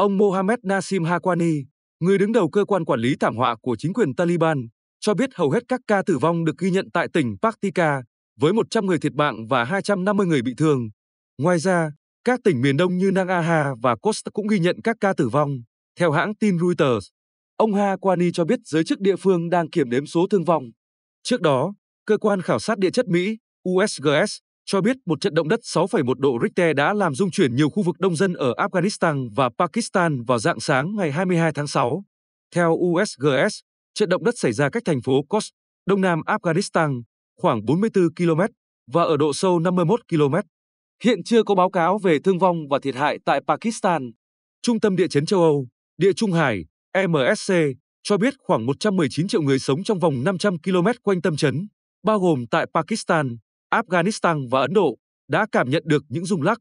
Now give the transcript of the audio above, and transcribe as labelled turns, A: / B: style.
A: Ông Mohammed Nasim Haqqani, người đứng đầu cơ quan quản lý thảm họa của chính quyền Taliban, cho biết hầu hết các ca tử vong được ghi nhận tại tỉnh Paktika, với 100 người thiệt mạng và 250 người bị thương. Ngoài ra, các tỉnh miền đông như Nang Aha và Costa cũng ghi nhận các ca tử vong, theo hãng tin Reuters. Ông Ha cho biết giới chức địa phương đang kiểm đếm số thương vong. Trước đó, cơ quan khảo sát địa chất Mỹ, USGS, cho biết một trận động đất 6,1 độ Richter đã làm rung chuyển nhiều khu vực đông dân ở Afghanistan và Pakistan vào dạng sáng ngày 22 tháng 6. Theo USGS, trận động đất xảy ra cách thành phố Khost, đông nam Afghanistan, khoảng 44 km và ở độ sâu 51 km. Hiện chưa có báo cáo về thương vong và thiệt hại tại Pakistan. Trung tâm Địa chấn châu Âu, Địa Trung Hải, MSC, cho biết khoảng 119 triệu người sống trong vòng 500 km quanh tâm chấn, bao gồm tại Pakistan, Afghanistan và Ấn Độ đã cảm nhận được những rung lắc